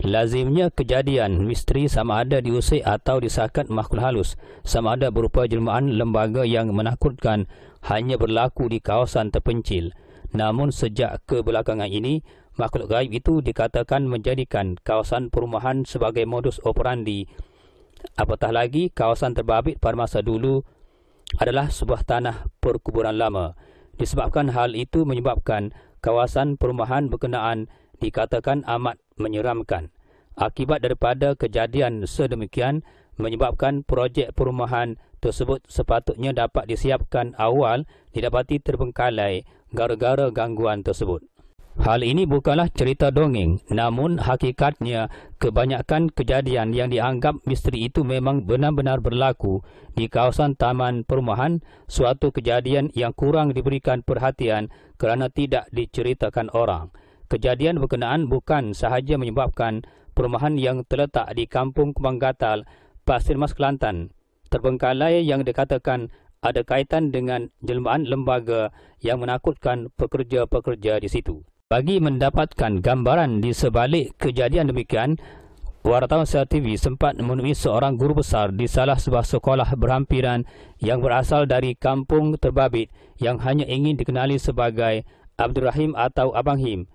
Lazimnya kejadian misteri sama ada diusik atau disakat makhluk halus, sama ada berupa jelmaan lembaga yang menakutkan hanya berlaku di kawasan terpencil. Namun sejak kebelakangan ini, makhluk gaib itu dikatakan menjadikan kawasan perumahan sebagai modus operandi. Apatah lagi, kawasan terbabit pada masa dulu adalah sebuah tanah perkuburan lama. Disebabkan hal itu menyebabkan kawasan perumahan berkenaan dikatakan amat menyeramkan. Akibat daripada kejadian sedemikian menyebabkan projek perumahan tersebut sepatutnya dapat disiapkan awal didapati terbengkalai gara-gara gangguan tersebut. Hal ini bukanlah cerita dongeng, namun hakikatnya kebanyakan kejadian yang dianggap misteri itu memang benar-benar berlaku di kawasan taman perumahan, suatu kejadian yang kurang diberikan perhatian kerana tidak diceritakan orang kejadian berkenaan bukan sahaja menyebabkan perumahan yang terletak di Kampung Kemanggatal, Pasir Mas Kelantan terbengkalai yang dikatakan ada kaitan dengan jelmaan lembaga yang menakutkan pekerja-pekerja di situ. Bagi mendapatkan gambaran di sebalik kejadian demikian, wartawan Sial TV sempat menemui seorang guru besar di salah sebuah sekolah berhampiran yang berasal dari kampung terbabit yang hanya ingin dikenali sebagai Abdul Rahim atau Abang Him.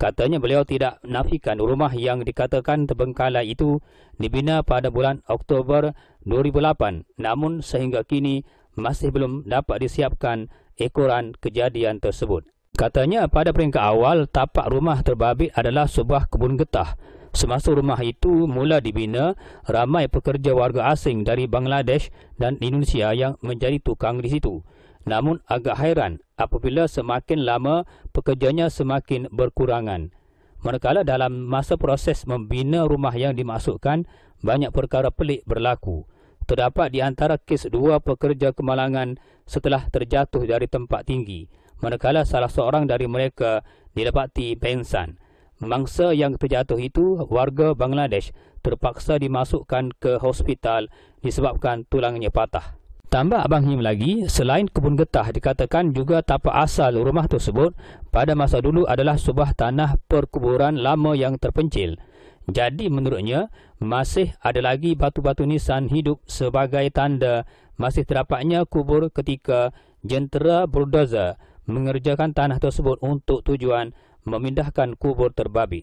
Katanya beliau tidak nafikan rumah yang dikatakan terbengkalai itu dibina pada bulan Oktober 2008 namun sehingga kini masih belum dapat disiapkan ekoran kejadian tersebut. Katanya pada peringkat awal tapak rumah terbabit adalah sebuah kebun getah. Semasa rumah itu mula dibina, ramai pekerja warga asing dari Bangladesh dan Indonesia yang menjadi tukang di situ namun agak hairan apabila semakin lama pekerjanya semakin berkurangan. Manakala dalam masa proses membina rumah yang dimasukkan, banyak perkara pelik berlaku. Terdapat di antara kes dua pekerja kemalangan setelah terjatuh dari tempat tinggi, manakala salah seorang dari mereka didapati pensan. Mangsa yang terjatuh itu warga Bangladesh terpaksa dimasukkan ke hospital disebabkan tulangnya patah. Tambah Abang Him lagi, selain kebun getah dikatakan juga tapak asal rumah tersebut pada masa dulu adalah sebuah tanah perkuburan lama yang terpencil. Jadi menurutnya, masih ada lagi batu-batu nisan hidup sebagai tanda masih terdapatnya kubur ketika jentera bulldozer mengerjakan tanah tersebut untuk tujuan memindahkan kubur terbabit.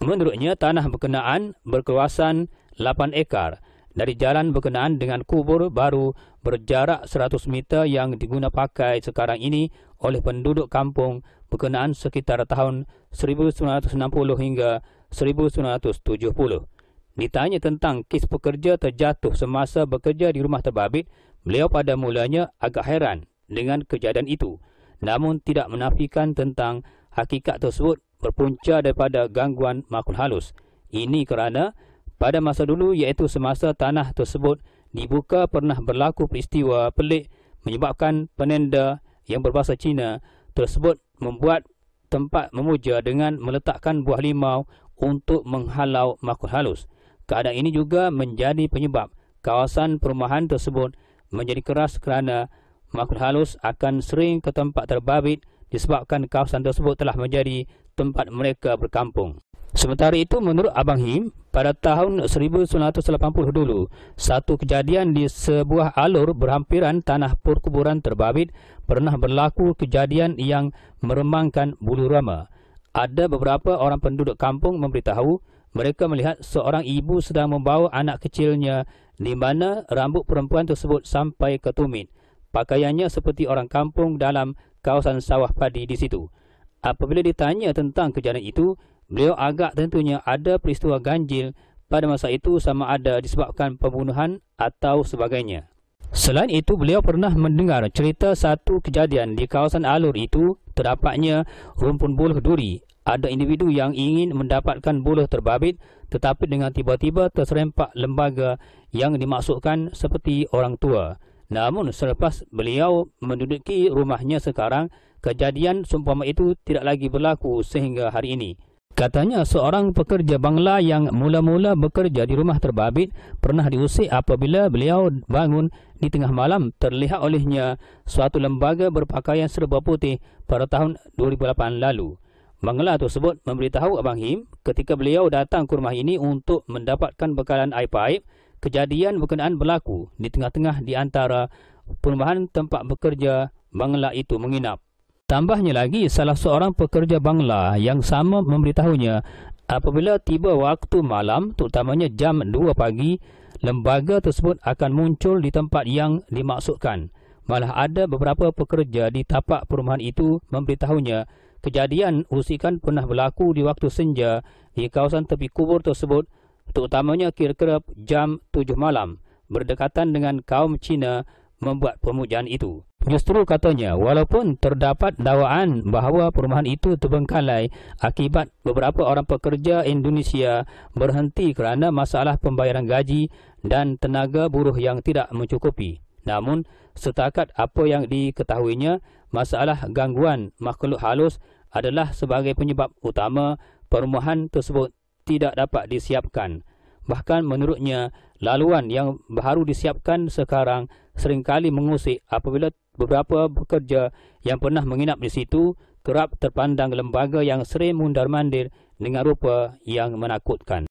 Menurutnya, tanah berkenaan berkeluasan 8 ekar dari jalan berkenaan dengan kubur baru berjarak 100 meter yang diguna pakai sekarang ini oleh penduduk kampung berkenaan sekitar tahun 1960 hingga 1970. Ditanya tentang kes pekerja terjatuh semasa bekerja di rumah terbabit, beliau pada mulanya agak heran dengan kejadian itu. Namun tidak menafikan tentang hakikat tersebut berpunca daripada gangguan makhluk halus. Ini kerana pada masa dulu iaitu semasa tanah tersebut dibuka pernah berlaku peristiwa pelik menyebabkan penenda yang berbahasa Cina tersebut membuat tempat memuja dengan meletakkan buah limau untuk menghalau makhluk halus. Keadaan ini juga menjadi penyebab kawasan perumahan tersebut menjadi keras kerana makhluk halus akan sering ke tempat terbabit disebabkan kawasan tersebut telah menjadi tempat mereka berkampung. Sementara itu, menurut Abang Him, pada tahun 1980 dulu, satu kejadian di sebuah alur berhampiran tanah perkuburan terbabit pernah berlaku kejadian yang meremangkan bulu rama. Ada beberapa orang penduduk kampung memberitahu mereka melihat seorang ibu sedang membawa anak kecilnya di mana rambut perempuan tersebut sampai ke tumit. Pakaiannya seperti orang kampung dalam kawasan sawah padi di situ. Apabila ditanya tentang kejadian itu, Beliau agak tentunya ada peristiwa ganjil pada masa itu sama ada disebabkan pembunuhan atau sebagainya. Selain itu, beliau pernah mendengar cerita satu kejadian di kawasan alur itu terdapatnya rumpun buluh duri. Ada individu yang ingin mendapatkan buluh terbabit tetapi dengan tiba-tiba terserempak lembaga yang dimasukkan seperti orang tua. Namun selepas beliau menduduki rumahnya sekarang, kejadian sumpama itu tidak lagi berlaku sehingga hari ini. Katanya seorang pekerja bangla yang mula-mula bekerja di rumah terbabit pernah diusik apabila beliau bangun di tengah malam terlihat olehnya suatu lembaga berpakaian serba putih pada tahun 2008 lalu. Bangla tersebut memberitahu Abang Him ketika beliau datang ke rumah ini untuk mendapatkan bekalan air paip, kejadian berkenaan berlaku di tengah-tengah di antara perumahan tempat bekerja bangla itu menginap. Tambahnya lagi, salah seorang pekerja bangla yang sama memberitahunya, apabila tiba waktu malam, terutamanya jam 2 pagi, lembaga tersebut akan muncul di tempat yang dimaksudkan. Malah ada beberapa pekerja di tapak perumahan itu memberitahunya, kejadian usikan pernah berlaku di waktu senja di kawasan tepi kubur tersebut, terutamanya kira-kira jam 7 malam, berdekatan dengan kaum Cina membuat pemujaan itu. Justru katanya, walaupun terdapat dakwaan bahawa perumahan itu terbengkalai akibat beberapa orang pekerja Indonesia berhenti kerana masalah pembayaran gaji dan tenaga buruh yang tidak mencukupi. Namun, setakat apa yang diketahuinya, masalah gangguan makhluk halus adalah sebagai penyebab utama perumahan tersebut tidak dapat disiapkan. Bahkan menurutnya, laluan yang baru disiapkan sekarang seringkali mengusik apabila beberapa pekerja yang pernah menginap di situ kerap terpandang lembaga yang sering mundar-mandir dengan rupa yang menakutkan.